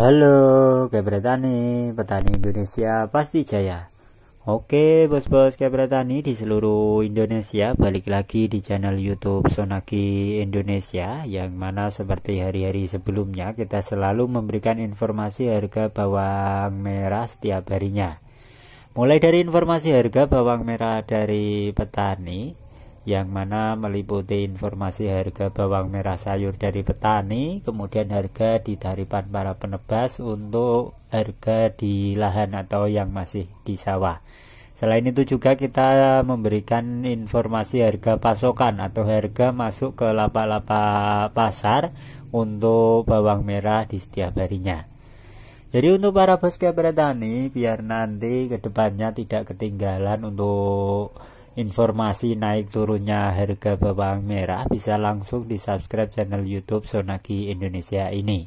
Halo Kebretani, petani Indonesia pasti jaya Oke bos-bos Kebretani di seluruh Indonesia Balik lagi di channel youtube Sonaki Indonesia Yang mana seperti hari-hari sebelumnya Kita selalu memberikan informasi harga bawang merah setiap harinya Mulai dari informasi harga bawang merah dari petani yang mana meliputi informasi harga bawang merah sayur dari petani, kemudian harga di taripan para penebas untuk harga di lahan atau yang masih di sawah. Selain itu juga kita memberikan informasi harga pasokan atau harga masuk ke lapak-lapak pasar untuk bawang merah di setiap harinya. Jadi untuk para bos beratani, biar nanti kedepannya tidak ketinggalan untuk informasi naik turunnya harga bawang merah bisa langsung di subscribe channel youtube Sonaki Indonesia ini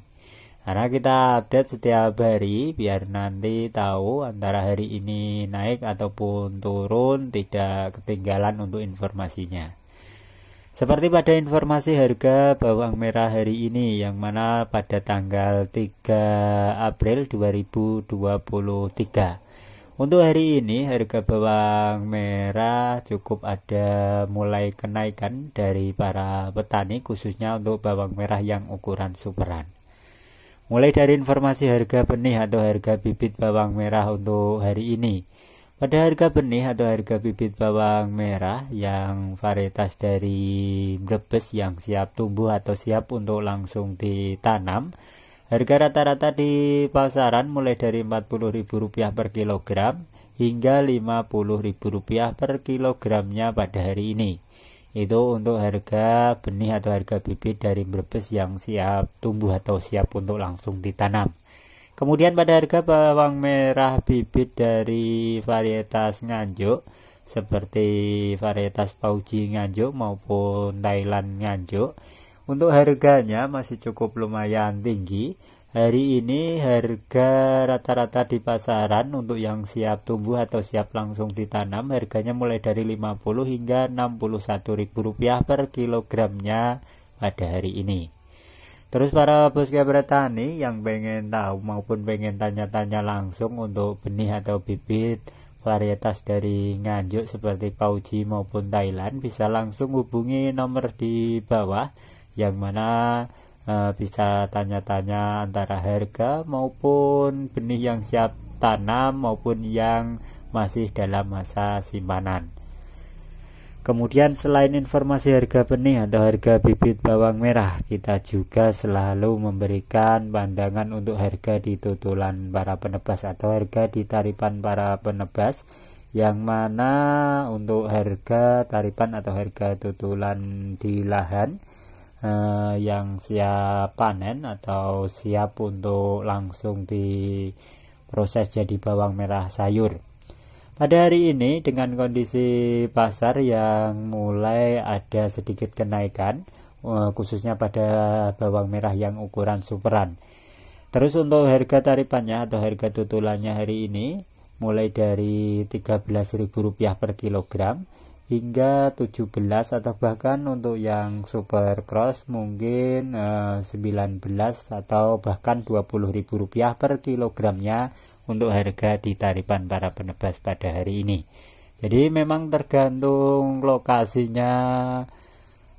karena kita update setiap hari biar nanti tahu antara hari ini naik ataupun turun tidak ketinggalan untuk informasinya seperti pada informasi harga bawang merah hari ini yang mana pada tanggal 3 April 2023 untuk hari ini harga bawang merah cukup ada mulai kenaikan dari para petani khususnya untuk bawang merah yang ukuran superan. Mulai dari informasi harga benih atau harga bibit bawang merah untuk hari ini. Pada harga benih atau harga bibit bawang merah yang varietas dari Brebes yang siap tumbuh atau siap untuk langsung ditanam Harga rata-rata di pasaran mulai dari Rp40.000 per kilogram hingga Rp50.000 per kilogramnya pada hari ini. Itu untuk harga benih atau harga bibit dari Brebes yang siap tumbuh atau siap untuk langsung ditanam. Kemudian pada harga bawang merah bibit dari varietas Nganjuk seperti varietas Pauji Nganjuk maupun Thailand Nganjuk untuk harganya masih cukup lumayan tinggi. Hari ini harga rata-rata di pasaran untuk yang siap tumbuh atau siap langsung ditanam harganya mulai dari 50 hingga 61 ribu rupiah per kilogramnya pada hari ini. Terus para bos bertani yang pengen tahu maupun pengen tanya-tanya langsung untuk benih atau bibit varietas dari Nganjuk seperti Pauji maupun Thailand bisa langsung hubungi nomor di bawah yang mana uh, bisa tanya-tanya antara harga maupun benih yang siap tanam maupun yang masih dalam masa simpanan. Kemudian selain informasi harga benih atau harga bibit bawang merah, kita juga selalu memberikan pandangan untuk harga di tutulan para penebas atau harga di taripan para penebas yang mana untuk harga taripan atau harga tutulan di lahan eh, yang siap panen atau siap untuk langsung diproses jadi bawang merah sayur. Pada hari ini dengan kondisi pasar yang mulai ada sedikit kenaikan eh, khususnya pada bawang merah yang ukuran superan. Terus untuk harga tarifannya atau harga tutulannya hari ini mulai dari Rp13.000 per kilogram hingga 17 atau bahkan untuk yang super cross mungkin eh, 19 atau bahkan 20.000 ribu rupiah per kilogramnya untuk harga di tarifan para penebas pada hari ini jadi memang tergantung lokasinya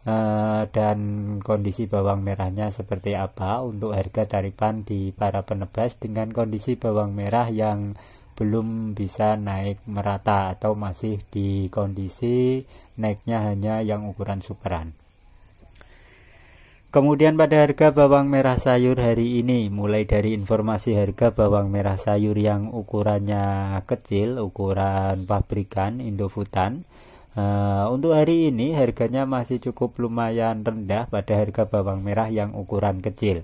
eh, dan kondisi bawang merahnya seperti apa untuk harga tarifan di para penebas dengan kondisi bawang merah yang belum bisa naik merata atau masih di kondisi naiknya hanya yang ukuran superan. Kemudian pada harga bawang merah sayur hari ini mulai dari informasi harga bawang merah sayur yang ukurannya kecil, ukuran pabrikan Indofutan. Uh, untuk hari ini harganya masih cukup lumayan rendah pada harga bawang merah yang ukuran kecil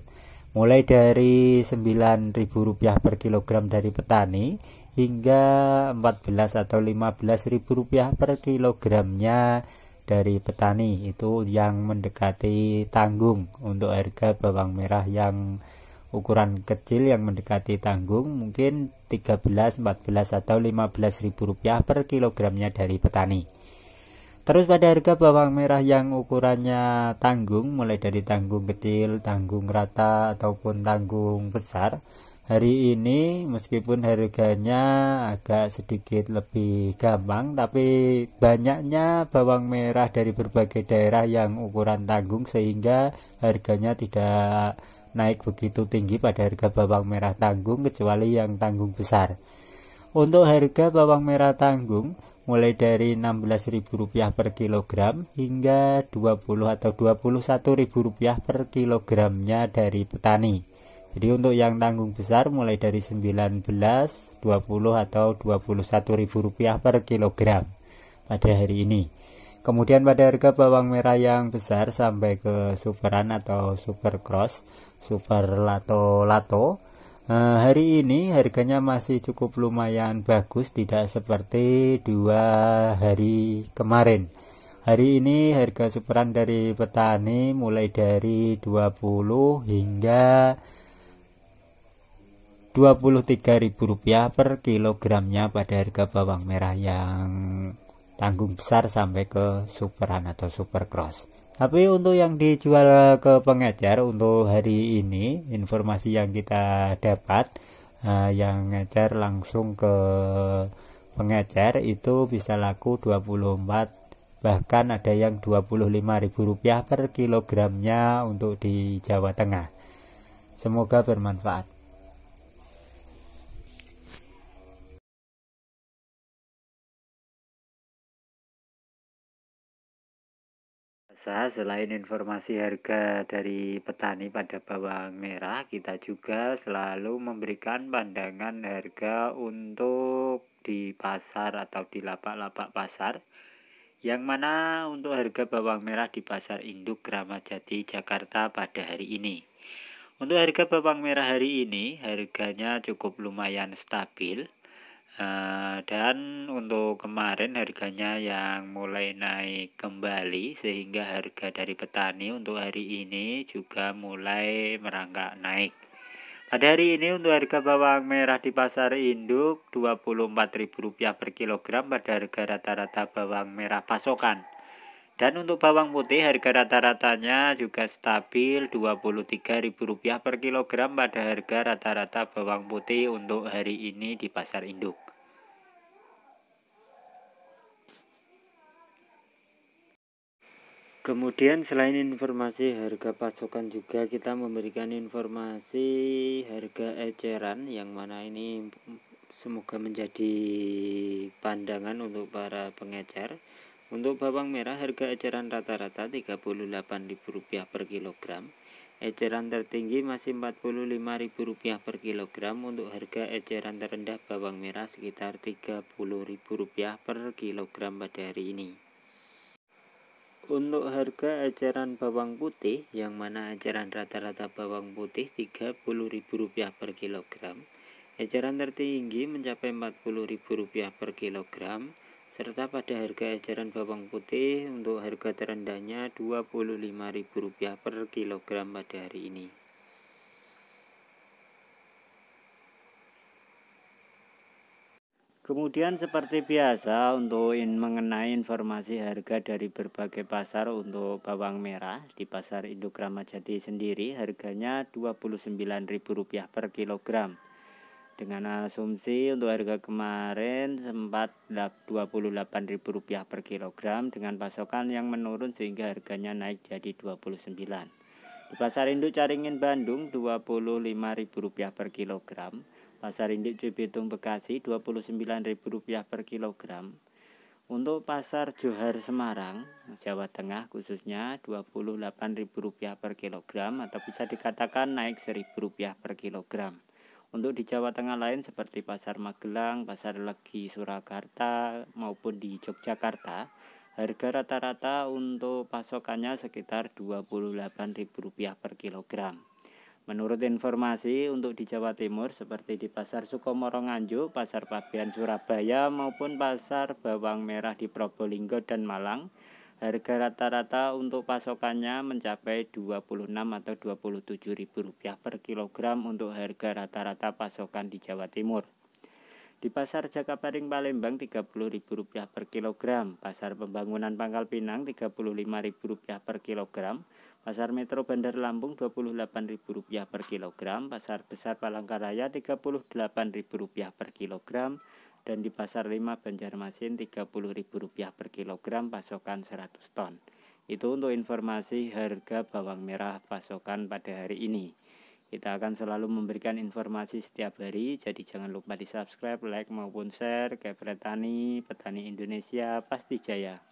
mulai dari Rp9.000 per kilogram dari petani hingga 14 atau 15 ribu rupiah per kilogramnya dari petani itu yang mendekati tanggung untuk harga bawang merah yang ukuran kecil yang mendekati tanggung mungkin 13, 14 atau 15 ribu rupiah per kilogramnya dari petani terus pada harga bawang merah yang ukurannya tanggung mulai dari tanggung kecil, tanggung rata ataupun tanggung besar hari ini meskipun harganya agak sedikit lebih gampang tapi banyaknya bawang merah dari berbagai daerah yang ukuran tanggung sehingga harganya tidak naik begitu tinggi pada harga bawang merah tanggung kecuali yang tanggung besar untuk harga bawang merah tanggung mulai dari Rp16.000 per kilogram hingga 20 atau Rp21.000 per kilogramnya dari petani jadi untuk yang tanggung besar mulai dari 19, 20 atau 21 ribu rupiah per kilogram pada hari ini. Kemudian pada harga bawang merah yang besar sampai ke superan atau super cross, super lato lato. Eh, hari ini harganya masih cukup lumayan bagus, tidak seperti dua hari kemarin. Hari ini harga superan dari petani mulai dari 20 hingga Rp23.000 per kilogramnya pada harga bawang merah yang tanggung besar sampai ke superan atau super cross. Tapi untuk yang dijual ke pengecer untuk hari ini informasi yang kita dapat uh, yang ngejar langsung ke pengecer itu bisa laku 24 bahkan ada yang Rp25.000 per kilogramnya untuk di Jawa Tengah. Semoga bermanfaat. pemirsa, selain informasi harga dari petani pada bawang merah, kita juga selalu memberikan pandangan harga untuk di pasar atau di lapak-lapak pasar. Yang mana untuk harga bawang merah di pasar induk Gramajati Jakarta pada hari ini. Untuk harga bawang merah hari ini, harganya cukup lumayan stabil Eh, dan untuk kemarin harganya yang mulai naik kembali sehingga harga dari petani untuk hari ini juga mulai merangkak naik. Pada hari ini untuk harga bawang merah di pasar induk Rp24.000 per kilogram pada harga rata-rata bawang merah pasokan. Dan untuk bawang putih harga rata-ratanya juga stabil Rp23.000 per kilogram pada harga rata-rata bawang putih untuk hari ini di pasar induk. Kemudian selain informasi harga pasokan juga kita memberikan informasi harga eceran yang mana ini semoga menjadi pandangan untuk para pengecer untuk bawang merah harga eceran rata-rata Rp38.000 per kilogram. Eceran tertinggi masih Rp45.000 per kilogram untuk harga eceran terendah bawang merah sekitar Rp30.000 per kilogram pada hari ini. Untuk harga eceran bawang putih yang mana eceran rata-rata bawang putih Rp30.000 per kilogram. Eceran tertinggi mencapai Rp40.000 per kilogram serta pada harga eceran bawang putih untuk harga terendahnya Rp25.000 per kilogram pada hari ini. Kemudian seperti biasa untuk in mengenai informasi harga dari berbagai pasar untuk bawang merah di pasar induk Ramadjati sendiri harganya Rp29.000 per kilogram dengan asumsi untuk harga kemarin sempat Rp28.000 per kilogram dengan pasokan yang menurun sehingga harganya naik jadi 29. Di pasar induk Caringin Bandung Rp25.000 per kilogram, pasar induk Cibitung Bekasi Rp29.000 per kilogram. Untuk pasar Johar Semarang, Jawa Tengah khususnya Rp28.000 per kilogram atau bisa dikatakan naik Rp1.000 per kilogram. Untuk di Jawa Tengah lain seperti Pasar Magelang, Pasar Legi Surakarta maupun di Yogyakarta, harga rata-rata untuk pasokannya sekitar Rp28.000 per kilogram. Menurut informasi untuk di Jawa Timur seperti di Pasar Sukomoro Nganjuk, Pasar Pabean Surabaya maupun Pasar Bawang Merah di Probolinggo dan Malang, Harga rata-rata untuk pasokannya mencapai 26 atau 27 ribu rupiah per kilogram untuk harga rata-rata pasokan di Jawa Timur. Di pasar Jakabaring Palembang ribu rupiah per kilogram, pasar pembangunan Pangkal Pinang ribu rupiah per kilogram, pasar Metro Bandar Lampung ribu rupiah per kilogram, pasar Besar Palangkaraya ribu rupiah per kilogram, dan di Pasar 5 Banjarmasin Rp30.000 per kilogram pasokan 100 ton. Itu untuk informasi harga bawang merah pasokan pada hari ini. Kita akan selalu memberikan informasi setiap hari, jadi jangan lupa di subscribe, like maupun share. petani, petani Indonesia, pasti jaya.